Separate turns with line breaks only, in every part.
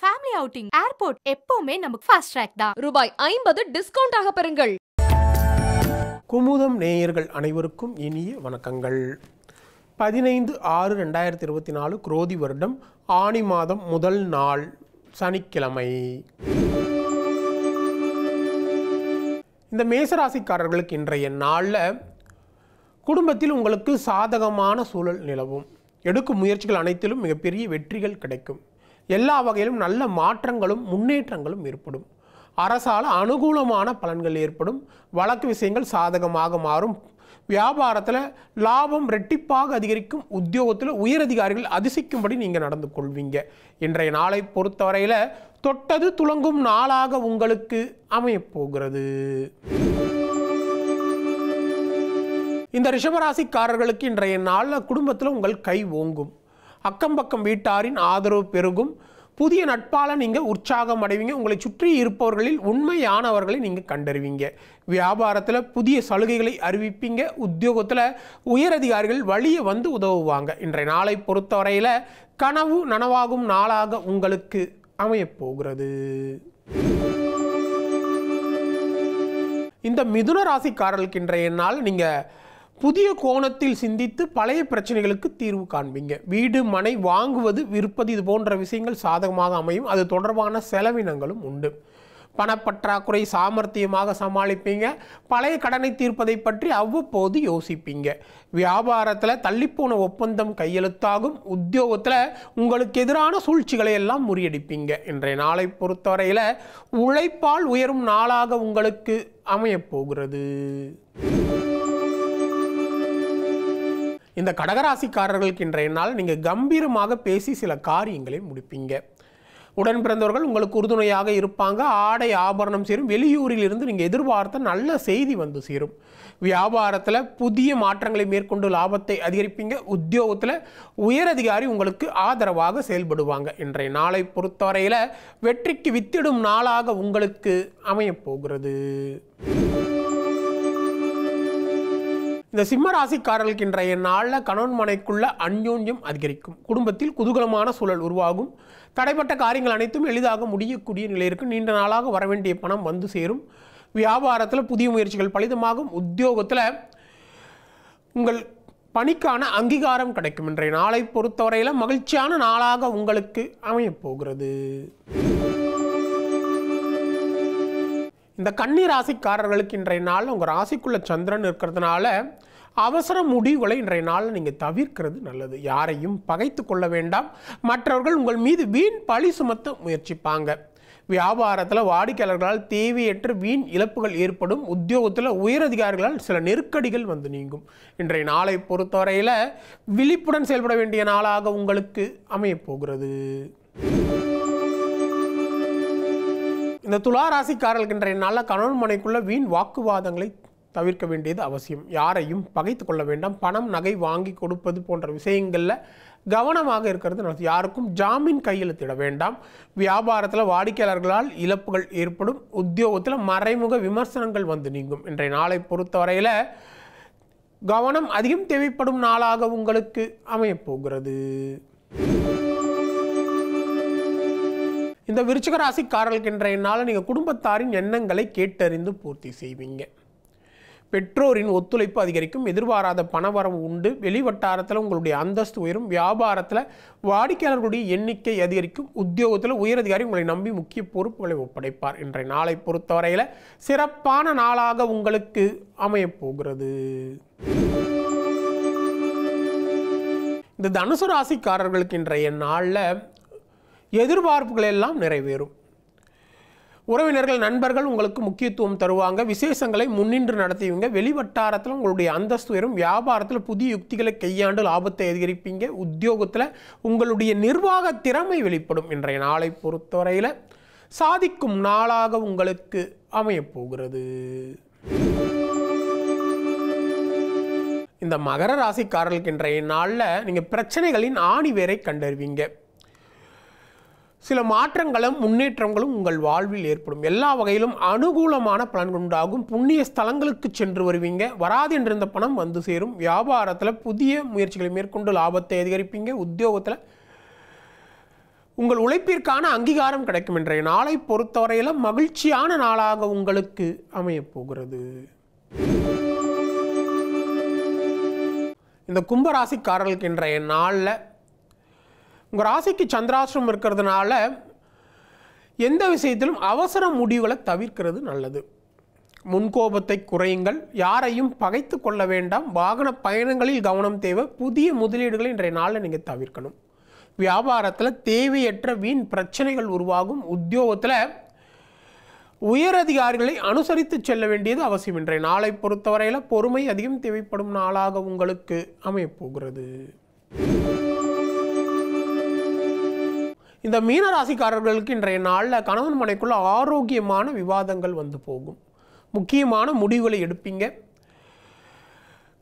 family outing airport எப்பவுமே நமக்கு fast track தான் ரூபாய் ஐம்பது டிஸ்கவுண்ட் ஆக பெறுங்கள் குமுதம் நேயர்கள் அனைவருக்கும் இனிய வணக்கங்கள் பதினைந்து ஆறு ரெண்டாயிரத்தி இருபத்தி நாலு குரோதி வருடம் ஆணி மாதம் முதல் நாள் சனிக்கிழமை இந்த மேசராசிக்காரர்களுக்கு இன்றைய நாளில் குடும்பத்தில் உங்களுக்கு சாதகமான சூழல் நிலவும் எடுக்கும் முயற்சிகள் அனைத்திலும் மிகப்பெரிய வெற்றிகள் கிடைக்கும் எல்லா வகையிலும் நல்ல மாற்றங்களும் முன்னேற்றங்களும் ஏற்படும் அரசால் அனுகூலமான பலன்கள் ஏற்படும் வழக்கு விஷயங்கள் சாதகமாக மாறும் வியாபாரத்தில் லாபம் ரெட்டிப்பாக அதிகரிக்கும் உத்தியோகத்தில் உயரதிகாரிகள் அதிசிக்கும்படி நீங்கள் நடந்து கொள்வீங்க இன்றைய நாளை பொறுத்தவரையில் தொட்டது துளங்கும் நாளாக உங்களுக்கு அமையப்போகிறது இந்த ரிஷபராசிக்காரர்களுக்கு இன்றைய நாளில் குடும்பத்தில் உங்கள் கை ஓங்கும் அக்கம் பக்கம் வீட்டாரின் ஆதரவு பெருகும் புதிய நட்பால் நீங்கள் உற்சாகம் அடைவீங்க உங்களை சுற்றி இருப்பவர்களில் உண்மையானவர்களை நீங்கள் கண்டறிவீங்க வியாபாரத்தில் புதிய சலுகைகளை அறிவிப்பீங்க உத்தியோகத்தில் உயரதிகாரிகள் வழியை வந்து உதவுவாங்க இன்றைய நாளை பொறுத்தவரையில் கனவு நனவாகும் நாளாக உங்களுக்கு அமையப்போகிறது இந்த மிதுன ராசிக்காரர்களுக்கு இன்றைய நாள் நீங்கள் புதிய கோணத்தில் சிந்தித்து பழைய பிரச்சனைகளுக்கு தீர்வு காண்பீங்க வீடு மனை வாங்குவது விற்பது இது போன்ற விஷயங்கள் சாதகமாக அமையும் அது தொடர்பான செலவினங்களும் உண்டு பணப்பற்றாக்குறை சாமர்த்தியமாக சமாளிப்பீங்க பழைய கடனை தீர்ப்பதை பற்றி அவ்வப்போது யோசிப்பீங்க வியாபாரத்தில் தள்ளிப்போன ஒப்பந்தம் கையெழுத்தாகும் உத்தியோகத்தில் உங்களுக்கு எதிரான சூழ்ச்சிகளை எல்லாம் முறியடிப்பீங்க இன்றைய நாளை பொறுத்தவரையில் உழைப்பால் உயரும் நாளாக உங்களுக்கு அமையப்போகிறது இந்த கடகராசிக்காரர்களுக்கு இன்றைய நாள் நீங்கள் கம்பீரமாக பேசி சில காரியங்களை முடிப்பீங்க உடன் பிறந்தவர்கள் உங்களுக்கு உறுதுணையாக இருப்பாங்க ஆடை ஆபரணம் சேரும் வெளியூரில் இருந்து நீங்கள் எதிர்பார்த்த நல்ல செய்தி வந்து சேரும் வியாபாரத்தில் புதிய மாற்றங்களை மேற்கொண்டு லாபத்தை அதிகரிப்பீங்க உத்தியோகத்தில் உயரதிகாரி உங்களுக்கு ஆதரவாக செயல்படுவாங்க இன்றைய நாளை பொறுத்தவரையில் வெற்றிக்கு வித்திடும் நாளாக உங்களுக்கு அமையப்போகிறது இந்த சிம்ம ராசிக்காரர்களுக்கு இன்றைய நாளில் கணவன் மனைக்குள்ள அந்யோன்யம் அதிகரிக்கும் குடும்பத்தில் குதூகலமான சூழல் உருவாகும் தடைப்பட்ட காரியங்கள் அனைத்தும் எளிதாக முடியக்கூடிய நிலை இருக்கும் நீண்ட நாளாக வரவேண்டிய பணம் வந்து சேரும் வியாபாரத்தில் புதிய முயற்சிகள் பலிதமாகும் உத்தியோகத்தில் உங்கள் பணிக்கான அங்கீகாரம் கிடைக்கும் இன்றைய நாளை பொறுத்தவரையில் மகிழ்ச்சியான நாளாக உங்களுக்கு அமையப்போகிறது இந்த கன்னி ராசிக்காரர்களுக்கு இன்றைய நாள் உங்கள் ராசிக்குள்ள சந்திரன் இருக்கிறதுனால அவசர முடிவுகளை இன்றைய நாளில் நீங்கள் தவிர்க்கிறது நல்லது யாரையும் பகைத்து கொள்ள வேண்டாம் மற்றவர்கள் உங்கள் மீது வீண் பழி சுமத்த முயற்சிப்பாங்க வியாபாரத்தில் வாடிக்கையாளர்களால் தேவையற்ற வீண் இழப்புகள் ஏற்படும் உத்தியோகத்தில் உயரதிகாரிகளால் சில நெருக்கடிகள் வந்து நீங்கும் இன்றைய நாளை பொறுத்தவரையில் விழிப்புடன் செயல்பட வேண்டிய நாளாக உங்களுக்கு அமையப்போகிறது இந்த துலா ராசிக்காரர்களுக்கு என்னால் நாளில் கணவன் மனைக்குள்ள வீண் வாக்குவாதங்களை தவிர்க்க வேண்டியது அவசியம் யாரையும் பகைத்து கொள்ள வேண்டாம் பணம் நகை வாங்கி கொடுப்பது போன்ற விஷயங்களில் கவனமாக இருக்கிறது நல்லது யாருக்கும் ஜாமீன் கையெழுத்திட வேண்டாம் வியாபாரத்தில் வாடிக்கையாளர்களால் இழப்புகள் ஏற்படும் உத்தியோகத்தில் மறைமுக விமர்சனங்கள் வந்து நீங்கும் இன்றைய நாளை பொறுத்தவரையில் கவனம் அதிகம் தேவைப்படும் நாளாக உங்களுக்கு அமையப்போகிறது இந்த விருச்சிக ராசிக்காரர்களுக்கு இன்றைய நீங்கள் குடும்பத்தாரின் எண்ணங்களை கேட்டறிந்து பூர்த்தி செய்வீங்க பெற்றோரின் ஒத்துழைப்பு அதிகரிக்கும் எதிர்பாராத பணவரவு உண்டு வெளிவட்டாரத்தில் உங்களுடைய அந்தஸ்து உயரும் வியாபாரத்தில் வாடிக்கையாளர்களுடைய எண்ணிக்கை அதிகரிக்கும் உத்தியோகத்தில் உயரதிகாரி உங்களை நம்பி முக்கிய பொறுப்புகளை ஒப்படைப்பார் இன்றைய நாளை பொறுத்தவரையில் சிறப்பான நாளாக உங்களுக்கு அமையப்போகிறது இந்த தனுசு ராசிக்காரர்களுக்கு இன்றைய நாளில் எதிர்பார்ப்புகள் எல்லாம் நிறைவேறும் உறவினர்கள் நண்பர்கள் உங்களுக்கு முக்கியத்துவம் தருவாங்க விசேஷங்களை முன்னின்று நடத்துவீங்க வெளிவட்டாரத்தில் உங்களுடைய அந்தஸ்து வரும் வியாபாரத்தில் புதிய யுக்திகளை கையாண்டு லாபத்தை அதிகரிப்பீங்க உத்தியோகத்தில் உங்களுடைய நிர்வாக திறமை வெளிப்படும் இன்றைய நாளை பொறுத்தவரையில் சாதிக்கும் நாளாக உங்களுக்கு அமையப்போகிறது இந்த மகர ராசிக்காரர்களுக்கு இன்றைய நாளில் நீங்கள் பிரச்சனைகளின் ஆணிவேரை கண்டறிவீங்க சில மாற்றங்களும் முன்னேற்றங்களும் உங்கள் வாழ்வில் ஏற்படும் எல்லா வகையிலும் அனுகூலமான பலன்கள் உண்டாகும் புண்ணிய ஸ்தலங்களுக்கு சென்று வருவீங்க வராது என்றிருந்த பணம் வந்து சேரும் வியாபாரத்தில் புதிய முயற்சிகளை மேற்கொண்டு லாபத்தை அதிகரிப்பீங்க உத்தியோகத்தில் உங்கள் உழைப்பிற்கான அங்கீகாரம் கிடைக்கும் என்ற நாளை பொறுத்தவரையில் மகிழ்ச்சியான நாளாக உங்களுக்கு அமையப்போகிறது இந்த கும்பராசிக்காரர்களுக்கு இன்றைய நாளில் உங்கள் ராசிக்கு சந்திராசிரமம் இருக்கிறதுனால எந்த விஷயத்திலும் அவசர முடிவுகளை தவிர்க்கிறது நல்லது முன்கோபத்தை குறையுங்கள் யாரையும் பகைத்து கொள்ள வேண்டாம் வாகன பயணங்களில் கவனம் தேவை புதிய முதலீடுகளை இன்றைய நாளில் நீங்கள் தவிர்க்கணும் வியாபாரத்தில் தேவையற்ற வீண் பிரச்சனைகள் உருவாகும் உத்தியோகத்தில் உயரதிகாரிகளை அனுசரித்து செல்ல வேண்டியது அவசியம் இன்றைய நாளை பொறுத்தவரையில் பொறுமை அதிகம் தேவைப்படும் நாளாக உங்களுக்கு அமையப்போகிறது இந்த மீனராசிக்காரர்களுக்கு இன்றைய நாளில் கணவன் மனைக்குள்ள ஆரோக்கியமான விவாதங்கள் வந்து போகும் முக்கியமான முடிவுகளை எடுப்பீங்க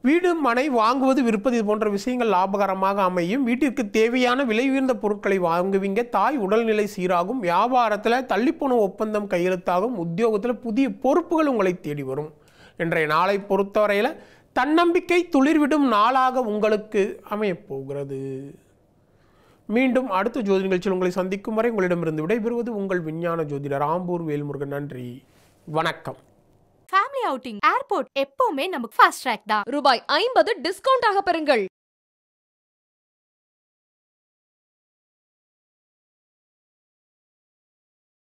வீடு மனை வாங்குவது விற்பது இது போன்ற விஷயங்கள் லாபகரமாக அமையும் வீட்டிற்கு தேவையான விலை உயர்ந்த பொருட்களை வாங்குவீங்க தாய் உடல்நிலை சீராகும் வியாபாரத்தில் தள்ளிப்போன ஒப்பந்தம் கையெழுத்தாகும் உத்தியோகத்தில் புதிய பொறுப்புகள் உங்களை தேடி வரும் இன்றைய நாளை பொறுத்தவரையில் தன்னம்பிக்கை துளிர்விடும் நாளாக உங்களுக்கு அமையப்போகிறது மீண்டும் அடுத்த ஜோதி நிகழ்ச்சியில் உங்களை சந்திக்கும் வரை உங்களிடமிருந்து விடைபெறுவது உங்கள் விஞ்ஞான ஜோதிடர் ஆம்பூர் வேல்முருகன் நன்றி வணக்கம் ஃபேமிலி அவுட்டிங் ஏர்போர்ட் எப்பவுமே நமக்கு ஃபாஸ்ட் ட்ராக் தான் ரூபாய் ஐம்பது டிஸ்கவுண்ட் ஆக பெறுங்கள்